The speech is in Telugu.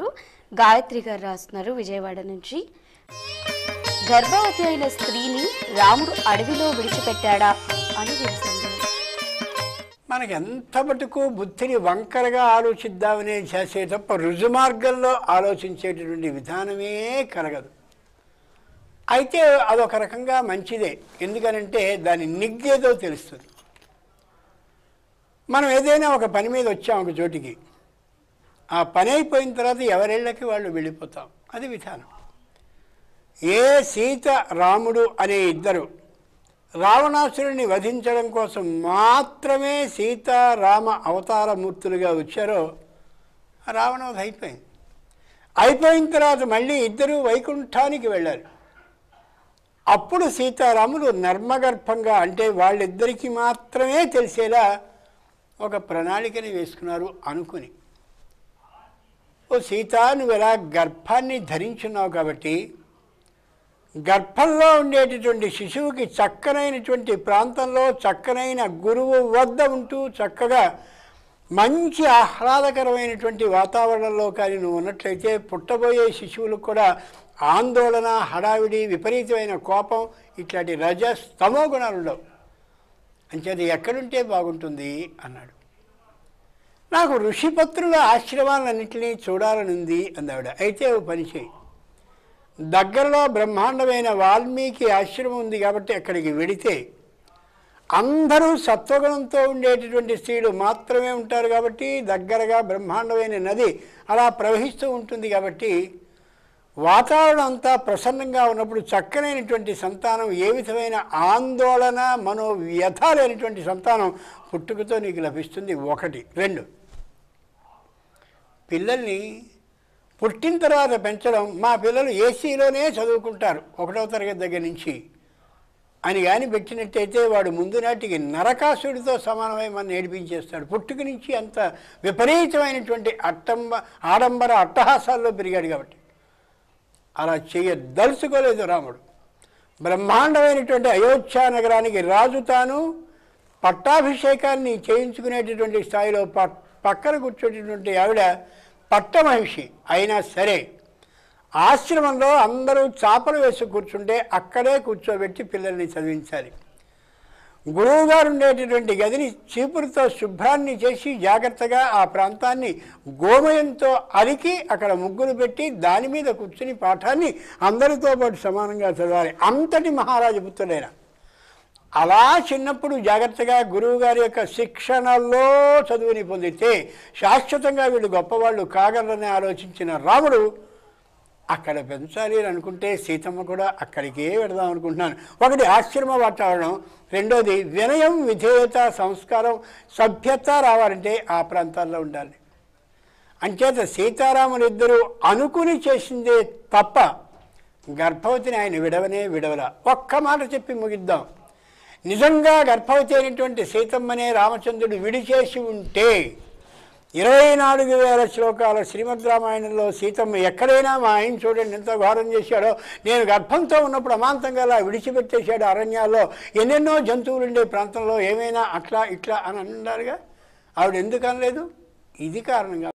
రాశారు గాయత్రి గారు రాస్తున్నారు విజయవాడ నుంచి గర్భవతి అయిన స్త్రీని రాముడు అడవిలో విడిచిపెట్టాడా అని మనకి ఎంత మటుకు బుద్ధిని వంకరగా ఆలోచిద్దామనే చేసే తప్ప రుజుమార్గంలో ఆలోచించేటటువంటి విధానమే కలగదు అయితే అదొక రకంగా మంచిదే ఎందుకనంటే దాని నిగ్గేదో తెలుస్తుంది మనం ఏదైనా ఒక పని మీద వచ్చాం ఒక చోటికి ఆ పని అయిపోయిన తర్వాత ఎవరిళ్ళకి వాళ్ళు వెళ్ళిపోతాం అది విధానం ఏ సీత రాముడు అనే ఇద్దరు రావణాసురుడిని వధించడం కోసం మాత్రమే సీతారామ అవతారమూర్తులుగా వచ్చారో రావణవధ అయిపోయింది అయిపోయిన తర్వాత మళ్ళీ ఇద్దరు వైకుంఠానికి వెళ్ళారు అప్పుడు సీతారాములు నర్మగర్భంగా అంటే వాళ్ళిద్దరికీ మాత్రమే తెలిసేలా ఒక ప్రణాళికని వేసుకున్నారు అనుకుని ఓ సీత నువ్వు ఎలా గర్భాన్ని ధరించున్నావు కాబట్టి గర్భంలో ఉండేటటువంటి శిశువుకి చక్కనైనటువంటి ప్రాంతంలో చక్కనైన గురువు వద్ద ఉంటూ చక్కగా మంచి ఆహ్లాదకరమైనటువంటి వాతావరణంలో కానీ నువ్వు ఉన్నట్లయితే పుట్టబోయే శిశువులకు కూడా ఆందోళన హడావిడి విపరీతమైన కోపం ఇట్లాంటి రజ స్తమో గుణాలు ఉండవు అంచేది ఎక్కడుంటే బాగుంటుంది అన్నాడు నాకు ఋషిపత్రుల ఆశ్రమాలన్నింటినీ చూడాలనుంది అందావిడ అయితే ఓ పని చేయి దగ్గరలో బ్రహ్మాండమైన వాల్మీకి ఆశ్రమం ఉంది కాబట్టి అక్కడికి వెడితే అందరూ సత్వగుణంతో ఉండేటటువంటి స్త్రీలు మాత్రమే ఉంటారు కాబట్టి దగ్గరగా బ్రహ్మాండమైన నది అలా ప్రవహిస్తూ ఉంటుంది కాబట్టి వాతావరణం అంతా ప్రసన్నంగా ఉన్నప్పుడు చక్కనైనటువంటి సంతానం ఏ విధమైన ఆందోళన మనోవ్యథ లేనటువంటి సంతానం పుట్టుకతో నీకు లభిస్తుంది ఒకటి రెండు పిల్లల్ని పుట్టిన తర్వాత పెంచడం మా పిల్లలు ఏసీలోనే చదువుకుంటారు ఒకటో తరగతి దగ్గర నుంచి అని కానీ పెట్టినట్టయితే వాడు ముందు నాటికి నరకాసుడితో సమానమై మనం ఏడిపించేస్తాడు పుట్టుక నుంచి అంత విపరీతమైనటువంటి అట్టంబ ఆడంబర అట్టహాసాల్లో పెరిగాడు కాబట్టి అలా చేయదలుచుకోలేదు రాముడు బ్రహ్మాండమైనటువంటి అయోధ్యా నగరానికి రాజు తాను పట్టాభిషేకాన్ని చేయించుకునేటటువంటి స్థాయిలో పక్కన కూర్చునేటటువంటి ఆవిడ పట్ట మహిషి అయినా సరే ఆశ్రమంలో అందరూ చాపలు వేసి కూర్చుంటే అక్కడే కూర్చోబెట్టి పిల్లల్ని చదివించాలి గురువుగారు ఉండేటటువంటి గదిని చీపురుతో శుభ్రాన్ని చేసి జాగ్రత్తగా ఆ ప్రాంతాన్ని గోమయంతో అలికి అక్కడ ముగ్గురు పెట్టి దాని మీద కూర్చుని పాఠాన్ని అందరితో పాటు సమానంగా చదవాలి అంతటి మహారాజపుత్రుడైనా అలా చిన్నప్పుడు జాగ్రత్తగా గురువు గారి యొక్క శిక్షణలో చదువుని పొందితే శాశ్వతంగా వీళ్ళు గొప్పవాళ్ళు కాగలరని ఆలోచించిన రాముడు అక్కడ పెంచాలి అని అనుకుంటే సీతమ్మ కూడా అక్కడికే పెడదాం అనుకుంటున్నాను ఒకటి ఆశ్రమ వాతావరణం రెండోది వినయం విధేయత సంస్కారం సభ్యత రావాలంటే ఆ ప్రాంతాల్లో ఉండాలి అంచేత సీతారాములు ఇద్దరు అనుకుని చేసిందే తప్ప గర్భవతిని ఆయన విడవనే విడవల ఒక్క మాట చెప్పి ముగిద్దాం నిజంగా గర్భవతి అయినటువంటి సీతమ్మనే రామచంద్రుడు విడిచేసి ఉంటే ఇరవై నాలుగు వేల శ్లోకాల శ్రీమద్ రామాయణంలో సీతమ్మ ఎక్కడైనా మా ఆయన చూడండి ఎంత ఘోరం చేశాడో నేను గర్భంతో ఉన్నప్పుడు అమాంతంగా అలా విడిచిపెట్టేశాడు అరణ్యాల్లో ఎన్నెన్నో జంతువులు ఉండే ప్రాంతంలో ఏమైనా అట్లా ఇట్లా అని అన్నారుగా ఆవిడ ఎందుకు అనలేదు ఇది కారణంగా